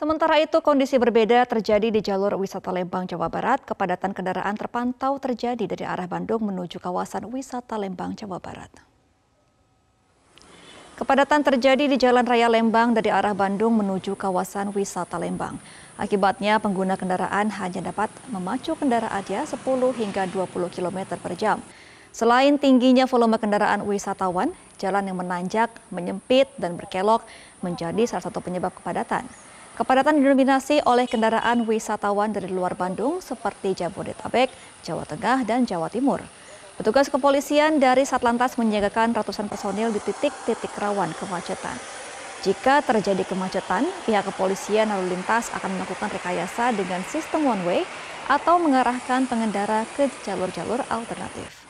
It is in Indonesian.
Sementara itu, kondisi berbeda terjadi di jalur wisata Lembang, Jawa Barat. Kepadatan kendaraan terpantau terjadi dari arah Bandung menuju kawasan wisata Lembang, Jawa Barat. Kepadatan terjadi di Jalan Raya Lembang dari arah Bandung menuju kawasan wisata Lembang. Akibatnya pengguna kendaraan hanya dapat memacu kendaraan kendaraannya 10 hingga 20 km per jam. Selain tingginya volume kendaraan wisatawan, jalan yang menanjak, menyempit, dan berkelok menjadi salah satu penyebab kepadatan. Kepadatan didominasi oleh kendaraan wisatawan dari luar Bandung seperti Jabodetabek, Jawa Tengah, dan Jawa Timur. Petugas kepolisian dari Satlantas menyiagakan ratusan personil di titik-titik rawan kemacetan. Jika terjadi kemacetan, pihak kepolisian lalu lintas akan melakukan rekayasa dengan sistem one way atau mengarahkan pengendara ke jalur-jalur alternatif.